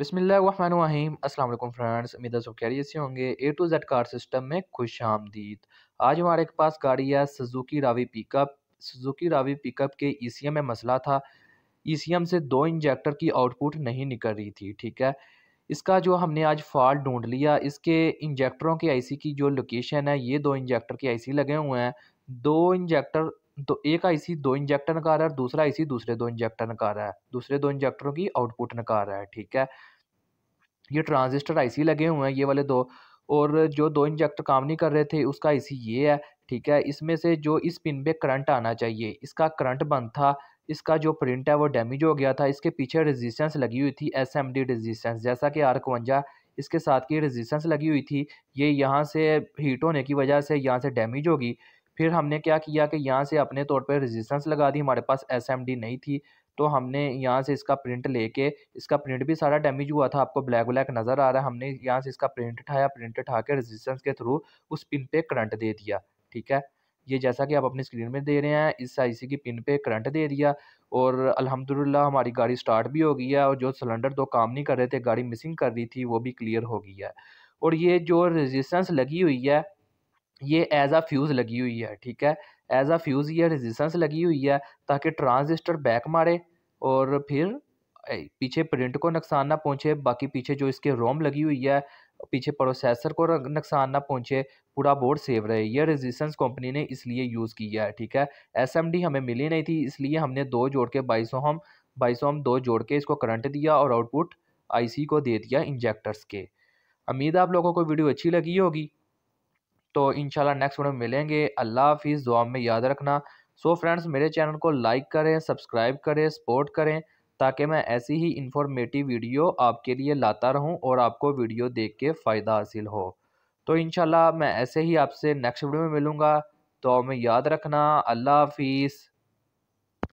अस्सलाम वालेकुम फ्रेंड्स उम्मीद सब कैरियर से होंगे A to Z car system में खुश आमदीद आज हमारे पास गाड़ी है Suzuki Ravi pickup Suzuki Ravi pickup के ई e में मसला था ई e से दो इंजेक्टर की आउटपुट नहीं निकल रही थी ठीक है इसका जो हमने आज फॉल्ट ढूंढ लिया इसके इंजेक्टरों के आईसी की जो लोकेशन है ये दो इंजेक्टर के आईसी लगे हुए हैं दो इंजेक्टर तो एक आईसी दो इंजेक्टर नकार है और दूसरा आईसी दूसरे दो इंजेक्टर नकार है दूसरे दो इंजेक्टरों की आउटपुट नकार है ठीक है ये ट्रांजिस्टर आईसी लगे हुए हैं ये वाले दो और जो दो इंजेक्टर काम नहीं कर रहे थे उसका आईसी ये है ठीक है इसमें से जो इस पिन पे करंट आना चाहिए इसका करंट बंद था इसका जो प्रिंट है वो डैमेज हो गया था इसके पीछे रेजिस्टेंस लगी हुई थी एस एम डी रेजिस्टेंस जैसा कि आर कवंजा इसके साथ की रेजिस्टेंस लगी हुई थी ये यहाँ से हीट होने की वजह से यहाँ से डैमेज होगी फिर हमने क्या किया कि यहाँ से अपने तौर पर रजिस्टेंस लगा दी हमारे पास एस नहीं थी तो हमने यहाँ से इसका प्रिंट लेके इसका प्रिंट भी सारा डैमेज हुआ था आपको ब्लैक ब्लैक नज़र आ रहा है हमने यहाँ से इसका प्रिंट उठाया प्रिंट उठा के रेजिस्टेंस के थ्रू उस पिन पे करंट दे दिया ठीक है ये जैसा कि आप अपनी स्क्रीन में दे रहे हैं इस आईसी की पिन पे करंट दे दिया और अल्हम्दुलिल्लाह हमारी गाड़ी स्टार्ट भी हो गई है और जो सिलेंडर दो काम नहीं कर रहे थे गाड़ी मिसिंग कर रही थी वो भी क्लियर हो गई है और ये जो रजिस्टेंस लगी हुई है ये एज आ फ्यूज़ लगी हुई है ठीक है एज आ फ्यूज़ ये रेजिस्टेंस लगी हुई है ताकि ट्रांजिस्टर बैक मारे और फिर पीछे प्रिंट को नुकसान ना पहुंचे बाकी पीछे जो इसके रोम लगी हुई है पीछे प्रोसेसर को नुकसान ना पहुंचे पूरा बोर्ड सेव रहे यह रेजिस्टेंस कंपनी ने इसलिए यूज़ किया है ठीक है एसएमडी हमें मिली नहीं थी इसलिए हमने दो जोड़ के बाईस हम बाईस हम दो जोड़ के इसको करंट दिया और आउटपुट आईसी को दे दिया इंजेक्टर्स के उम्मीद आप लोगों को वीडियो अच्छी लगी होगी तो इन नेक्स्ट वीडियो में मिलेंगे अल्लाह हाफिज़ दुआ में याद रखना सो so फ्रेंड्स मेरे चैनल को लाइक करें सब्सक्राइब करें सपोर्ट करें ताकि मैं ऐसी ही इन्फॉर्मेटिव वीडियो आपके लिए लाता रहूं और आपको वीडियो देख के फ़ायदा हासिल हो तो इन मैं ऐसे ही आपसे नेक्स्ट वीडियो में मिलूँगा तो हमें याद रखना अल्लाह हाफिज़